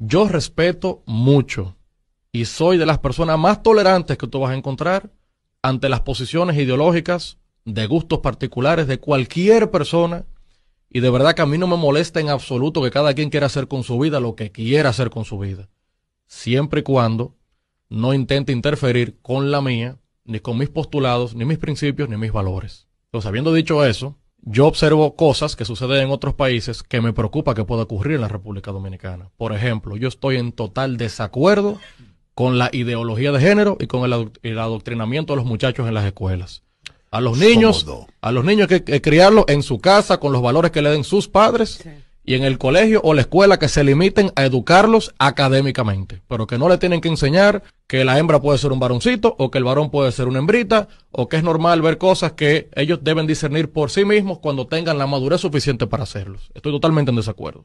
Yo respeto mucho y soy de las personas más tolerantes que tú vas a encontrar ante las posiciones ideológicas, de gustos particulares de cualquier persona. Y de verdad que a mí no me molesta en absoluto que cada quien quiera hacer con su vida lo que quiera hacer con su vida. Siempre y cuando no intente interferir con la mía, ni con mis postulados, ni mis principios, ni mis valores. Entonces, habiendo dicho eso, yo observo cosas que suceden en otros países que me preocupa que pueda ocurrir en la República Dominicana. Por ejemplo, yo estoy en total desacuerdo con la ideología de género y con el, adoctrinamiento de los muchachos en las escuelas. A los niños, a los niños que, que, eh, criarlos en su casa con los valores que le den sus padres y en el colegio o la escuela que se limiten a educarlos académicamente, pero que no le tienen que enseñar que la hembra puede ser un varoncito o que el varón puede ser una hembrita o que es normal ver cosas que ellos deben discernir por sí mismos cuando tengan la madurez suficiente para hacerlos. Estoy totalmente en desacuerdo.